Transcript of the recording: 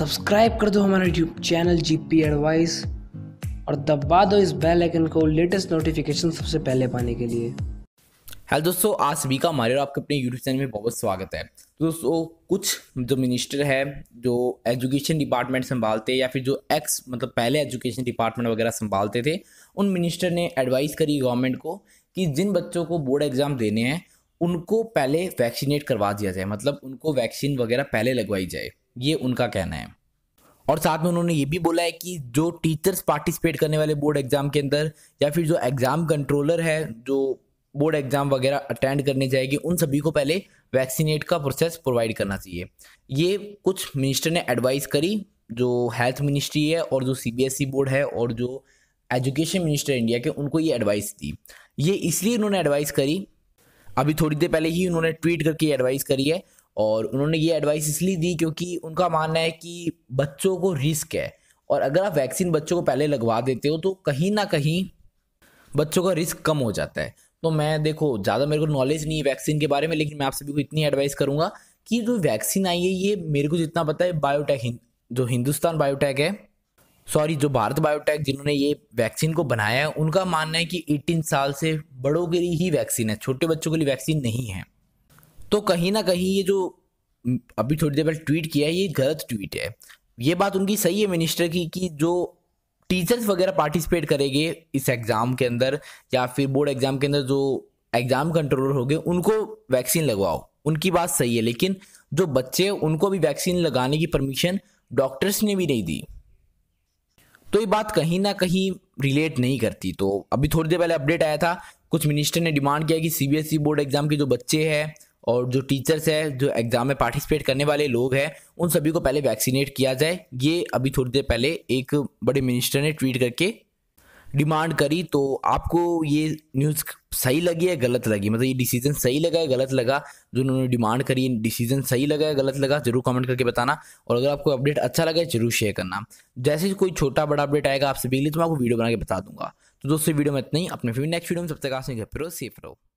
subscribe कर दो हमारा YouTube channel G P advice और दबा दो इस बेल आइकन को लेटेस्ट नोटिफिकेशन सबसे पहले पाने के लिए हेलो दोस्तों आज सभी का हमारे और आपके अपने यूट्यूब चैनल में बहुत स्वागत है तो दोस्तों कुछ जो मिनिस्टर है जो एजुकेशन डिपार्टमेंट संभालते या फिर जो एक्स मतलब पहले एजुकेशन डिपार्टमेंट वगैरह संभालते थे उन मिनिस्टर ने एडवाइस करी गवर्नमेंट को कि जिन बच्चों को बोर्ड एग्ज़ाम देने हैं उनको पहले वैक्सीनेट करवा दिया जाए मतलब उनको वैक्सीन वगैरह पहले लगवाई जाए ये उनका कहना है और साथ में उन्होंने ये भी बोला है कि जो टीचर्स पार्टिसिपेट करने वाले बोर्ड एग्जाम के अंदर या फिर जो एग्जाम कंट्रोलर है जो बोर्ड एग्जाम वगैरह अटेंड करने जाएगी उन सभी को पहले वैक्सीनेट का प्रोसेस प्रोवाइड करना चाहिए ये कुछ मिनिस्टर ने एडवाइस करी जो हेल्थ मिनिस्ट्री है और जो सी बोर्ड e है और जो एजुकेशन मिनिस्टर इंडिया के उनको ये एडवाइस दी ये इसलिए उन्होंने एडवाइस करी अभी थोड़ी देर पहले ही उन्होंने ट्वीट करके एडवाइस करी है और उन्होंने ये एडवाइस इसलिए दी क्योंकि उनका मानना है कि बच्चों को रिस्क है और अगर आप वैक्सीन बच्चों को पहले लगवा देते हो तो कहीं ना कहीं बच्चों का रिस्क कम हो जाता है तो मैं देखो ज़्यादा मेरे को नॉलेज नहीं है वैक्सीन के बारे में लेकिन मैं आप सभी को इतनी एडवाइस करूँगा कि जो वैक्सीन आई है ये मेरे को जितना पता है बायोटेक जो हिंदुस्तान बायोटेक है सॉरी जो भारत बायोटेक जिन्होंने ये वैक्सीन को बनाया है उनका मानना है कि 18 साल से बड़ों के लिए ही वैक्सीन है छोटे बच्चों के लिए वैक्सीन नहीं है तो कहीं ना कहीं ये जो अभी थोड़ी देर पहले ट्वीट किया है ये गलत ट्वीट है ये बात उनकी सही है मिनिस्टर की कि जो टीचर्स वगैरह पार्टिसिपेट करेंगे इस एग्ज़ाम के अंदर या फिर बोर्ड एग्ज़ाम के अंदर जो एग्ज़ाम कंट्रोलर गए उनको वैक्सीन लगवाओ उनकी बात सही है लेकिन जो बच्चे उनको भी वैक्सीन लगाने की परमिशन डॉक्टर्स ने भी नहीं दी तो ये बात कहीं ना कहीं रिलेट नहीं करती तो अभी थोड़ी देर पहले अपडेट आया था कुछ मिनिस्टर ने डिमांड किया कि सीबीएसई बोर्ड एग्ज़ाम के जो बच्चे हैं और जो टीचर्स है जो एग्ज़ाम में पार्टिसिपेट करने वाले लोग हैं उन सभी को पहले वैक्सीनेट किया जाए ये अभी थोड़ी देर पहले एक बड़े मिनिस्टर ने ट्वीट करके डिमांड करी तो आपको ये न्यूज़ सही लगी है गलत लगी मतलब ये डिसीजन सही लगा है गलत लगा जो उन्होंने डिमांड करी डिसीजन सही लगा है गलत लगा जरूर कमेंट करके बताना और अगर आपको अपडेट अच्छा लगा है जरूर शेयर करना जैसे कोई छोटा बड़ा अपडेट आएगा आपसे बिगली तो मैं आपको वीडियो बना के बता दूंगा तो दोस्तों वीडियो में इतना ही अपने फिर नेक्स्ट वीडियो में सबसे तक आप घर सेफ रहो